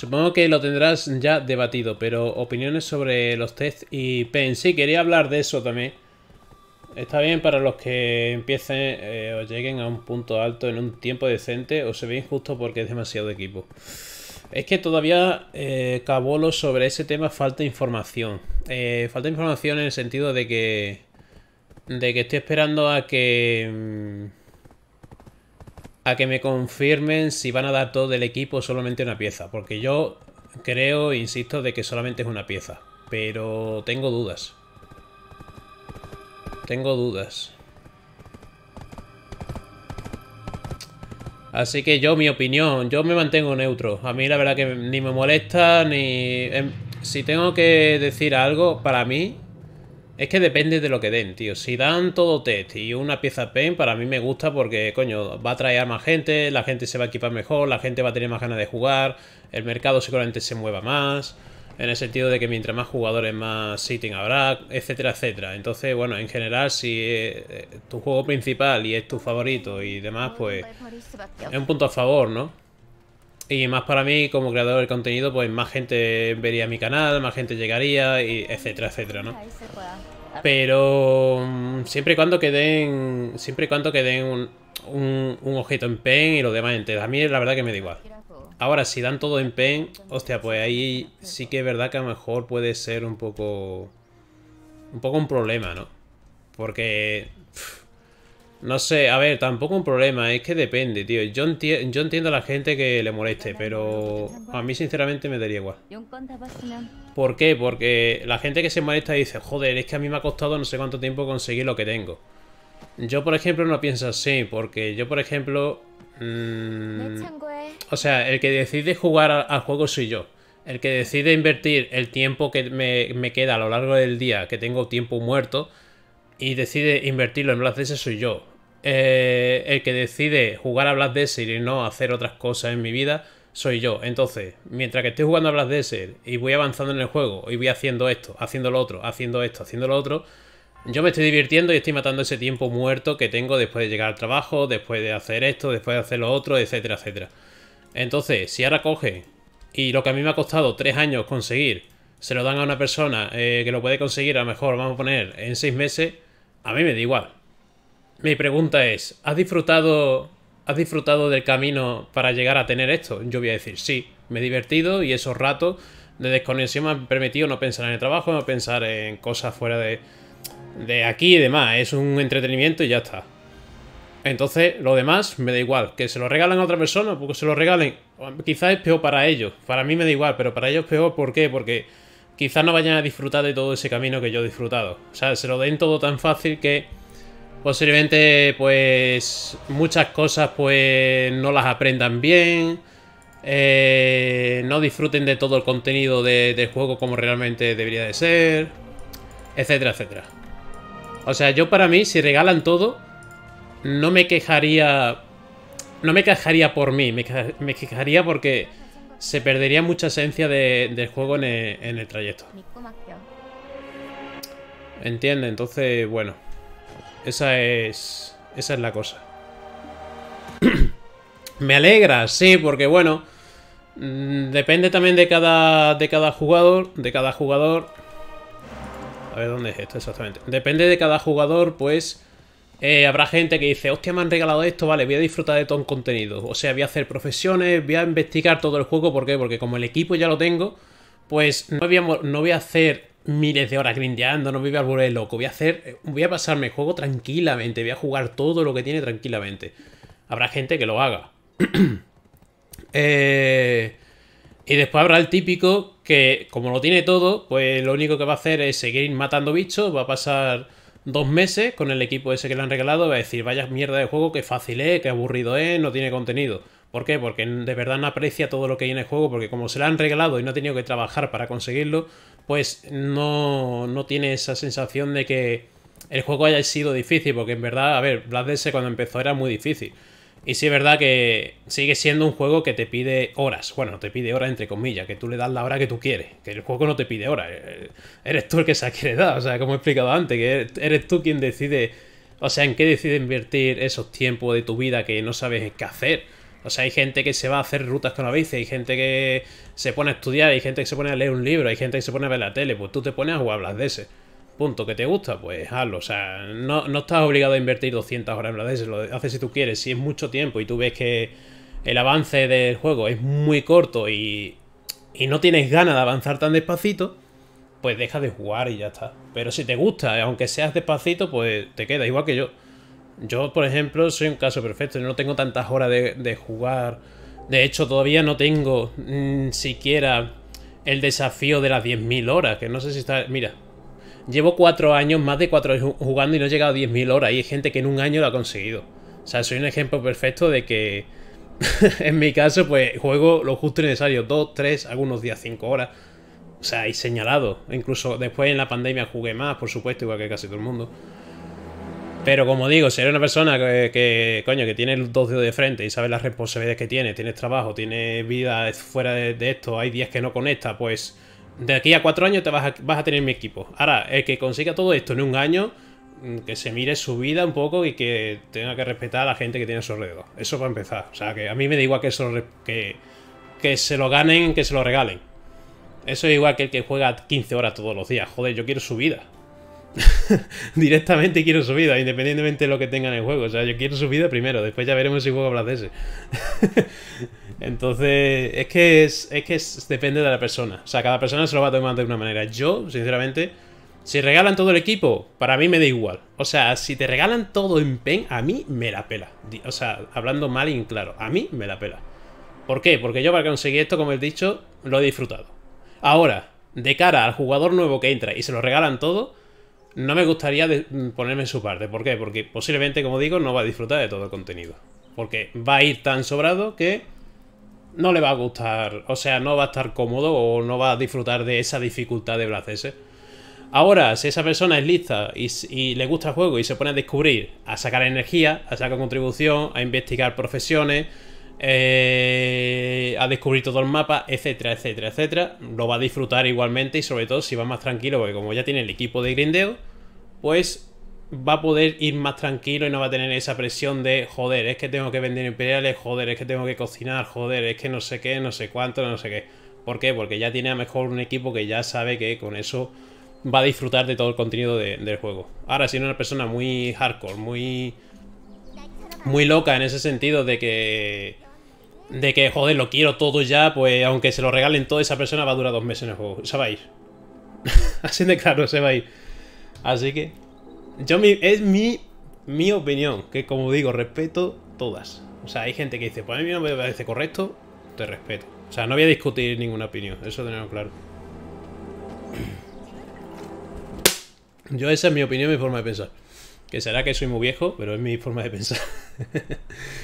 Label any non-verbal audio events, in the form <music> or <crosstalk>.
Supongo que lo tendrás ya debatido, pero opiniones sobre los test y pensé, Sí, quería hablar de eso también. Está bien para los que empiecen eh, o lleguen a un punto alto en un tiempo decente o se ve injusto porque es demasiado equipo. Es que todavía eh, cabolo sobre ese tema falta información. Eh, falta información en el sentido de que. de que estoy esperando a que. Mm, a que me confirmen si van a dar todo el equipo o solamente una pieza, porque yo creo, insisto, de que solamente es una pieza, pero tengo dudas. Tengo dudas. Así que yo, mi opinión, yo me mantengo neutro. A mí la verdad que ni me molesta, ni... Em, si tengo que decir algo, para mí, es que depende de lo que den, tío. Si dan todo test y una pieza pen, para mí me gusta porque, coño, va a traer más gente, la gente se va a equipar mejor, la gente va a tener más ganas de jugar, el mercado seguramente se mueva más, en el sentido de que mientras más jugadores, más sitting habrá, etcétera, etcétera. Entonces, bueno, en general, si es eh, eh, tu juego principal y es tu favorito y demás, pues es un punto a favor, ¿no? Y más para mí, como creador de contenido, pues más gente vería mi canal, más gente llegaría, y etcétera, etcétera, ¿no? Pero mm, siempre y cuando queden. Siempre y cuando queden un, un, objeto en pen y lo demás en A mí la verdad que me da igual. Ahora, si dan todo en pen, hostia, pues ahí sí que es verdad que a lo mejor puede ser un poco. Un poco un problema, ¿no? Porque. No sé, a ver, tampoco un problema, es que depende, tío. Yo, entiendo a la gente que le moleste, pero a mí sinceramente me daría igual. ¿Por qué? Porque la gente que se molesta dice, joder, es que a mí me ha costado no sé cuánto tiempo conseguir lo que tengo. Yo, por ejemplo, no pienso así, porque yo, por ejemplo... Mm, o sea, el que decide jugar al juego soy yo. El que decide invertir el tiempo que me, queda a lo largo del día, que tengo tiempo muerto, y decide invertirlo en Black soy yo. Eh, el que decide jugar a Black Desert y no hacer otras cosas en mi vida soy yo. Entonces, mientras que estoy jugando a Black Desert y voy avanzando en el juego y voy haciendo esto, haciendo lo otro, haciendo esto, haciendo lo otro, yo me estoy divirtiendo y estoy matando ese tiempo muerto que tengo después de llegar al trabajo, después de hacer esto, después de hacer lo otro, etcétera, etcétera. Entonces, si ahora coge y lo que a mí me ha costado tres años conseguir, se lo dan a una persona eh, que lo puede conseguir a lo mejor, vamos a poner, en seis meses, a mí me da igual. Mi pregunta es, ¿has disfrutado, ¿has disfrutado del camino para llegar a tener esto? Yo voy a decir, sí, me he divertido y esos ratos de desconexión me han permitido no pensar en el trabajo, no pensar en cosas fuera de, de aquí y demás. Es un entretenimiento y ya está. Entonces, lo demás me da igual. Que se lo regalen a otra persona, porque se lo regalen. Quizás es peor para ellos. Para mí me da igual, pero para ellos es peor. ¿Por qué? Porque quizás no vayan a disfrutar de todo ese camino que yo he disfrutado. O sea, se lo den todo tan fácil que Posiblemente, pues, muchas cosas, pues, no las aprendan bien. Eh, no disfruten de todo el contenido del juego como realmente debería de ser. Etcétera, etcétera. O sea, yo para mí, si regalan todo, no me quejaría... No me quejaría por mí, me, quejaría porque se perdería mucha esencia del juego en el, en el trayecto. Entiende, entonces, bueno. Esa es... Esa es la cosa. <clears throat> Me alegra, sí, porque bueno... Mm, depende también de cada, de cada jugador, de cada jugador... A ver, ¿dónde es esto exactamente? Depende de cada jugador, pues... Eh, habrá gente que dice, hostia, me han regalado esto, vale, voy a disfrutar de todo un contenido. O sea, voy a hacer profesiones, voy a investigar todo el juego, ¿por qué? Porque como el equipo ya lo tengo, pues no voy no voy a hacer miles de horas grindeando, no me voy a volver loco, voy a hacer, voy a pasarme el juego tranquilamente, voy a jugar todo lo que tiene tranquilamente. Habrá gente que lo haga. <clears throat> Eh, y después habrá el típico que, como lo tiene todo, pues lo único que va a hacer es seguir matando bichos, va a pasar dos meses con el equipo ese que le han regalado, va a decir, vaya mierda de juego, que fácil es, que aburrido es, no tiene contenido. ¿Por qué? Porque de verdad no aprecia todo lo que hay en el juego, porque como se lo han regalado y no ha tenido que trabajar para conseguirlo, pues no, tiene esa sensación de que el juego haya sido difícil, porque en verdad, a ver, Blast DS cuando empezó era muy difícil. Y sí es verdad que sigue siendo un juego que te pide horas. Bueno, te pide horas entre comillas, que tú le das la hora que tú quieres. Que el juego no te pide horas. Eh, eres tú el que se ha quiere dar. O sea, como he explicado antes, que eres tú quien decide. O sea, en qué decide invertir esos tiempos de tu vida que no sabes qué hacer. O sea, hay gente que se va a hacer rutas con la bici, hay gente que se pone a estudiar, hay gente que se pone a leer un libro, hay gente que se pone a ver la tele, pues tú te pones a jugar Blas de ese. Punto, que te gusta, pues hazlo. O sea, no, no estás obligado a invertir 200 horas en Blas lo haces si tú quieres, si es mucho tiempo y tú ves que el avance del juego es muy corto y, y no tienes ganas de avanzar tan despacito, pues deja de jugar y ya está. Pero si te gusta, aunque seas despacito, pues te queda igual que yo. Yo, por ejemplo, soy un caso perfecto. Yo no tengo tantas horas de, jugar. De hecho, todavía no tengo mm, siquiera el desafío de las 10.000 horas. Que no sé si está... Mira, llevo cuatro años, más de cuatro años jugando y no he llegado a 10.000 horas. Y hay gente que en un año lo ha conseguido. O sea, soy un ejemplo perfecto de que... <laughs> en mi caso, pues juego lo justo y necesario. 2, 3, algunos días cinco horas. O sea, y señalado. Incluso después en la pandemia jugué más, por supuesto, igual que casi todo el mundo. Pero como digo, si eres una persona que, que, coño, tiene dos dedos de frente y sabe las responsabilidades que tiene, tienes trabajo, tienes vida fuera de, esto, hay días que no conecta, pues de aquí a cuatro años te vas a, vas a tener mi equipo. Ahora, el que consiga todo esto en un año, mm, que se mire su vida un poco y que tenga que respetar a la gente que tiene a su alrededor. Eso va a empezar. O sea, que a mí me da igual que eso que, que se lo ganen, que se lo regalen. Eso es igual que el que juega 15 horas todos los días. Joder, yo quiero su vida. <laughs> Directamente quiero su vida, independientemente de lo que tenga en el juego. O sea, yo quiero su vida primero, después ya veremos si juego habla de ese. <laughs> Entonces, es que, es, que depende de la persona. O sea, cada persona se lo va a tomar de una manera. Yo, sinceramente, si regalan todo el equipo, para mí me da igual. O sea, si te regalan todo en pen, a mí me la pela. O sea, hablando mal y claro, a mí me la pela. ¿Por qué? Porque yo para conseguir esto, como he dicho, lo he disfrutado. Ahora, de cara al jugador nuevo que entra y se lo regalan todo no me gustaría mm, ponerme en su parte. ¿Por qué? Porque posiblemente, como digo, no va a disfrutar de todo el contenido. Porque va a ir tan sobrado que no le va a gustar. O sea, no va a estar cómodo o no va a disfrutar de esa dificultad de Blacese. Ahora, si esa persona es lista y, le gusta el juego y se pone a descubrir, a sacar energía, a sacar contribución, a investigar profesiones, eh, a descubrir todo el mapa, etcétera, etcétera, etcétera. Lo va a disfrutar igualmente y sobre todo si va más tranquilo, porque como ya tiene el equipo de grindeo, pues va a poder ir más tranquilo y no va a tener esa presión de joder, es que tengo que vender imperiales, joder, es que tengo que cocinar, joder, es que no sé qué, no sé cuánto, no sé qué. ¿Por qué? Porque ya tiene a mejor un equipo que ya sabe que con eso va a disfrutar de todo el contenido del juego. Ahora, si una persona muy hardcore, muy... Muy loca en ese sentido de que de que, joder, lo quiero todo ya, pues aunque se lo regalen todo, esa persona va a durar dos meses en el juego. Se va a ir. <laughs> Así de claro, se va a ir. Así que... Yo mi, es mi, mi opinión, que como digo, respeto todas. O sea, hay gente que dice, pues a mí no me parece correcto, te respeto. O sea, no voy a discutir ninguna opinión, eso tenemos claro. Yo esa es mi opinión, mi forma de pensar. Que será que soy muy viejo, pero es mi forma de pensar. <laughs>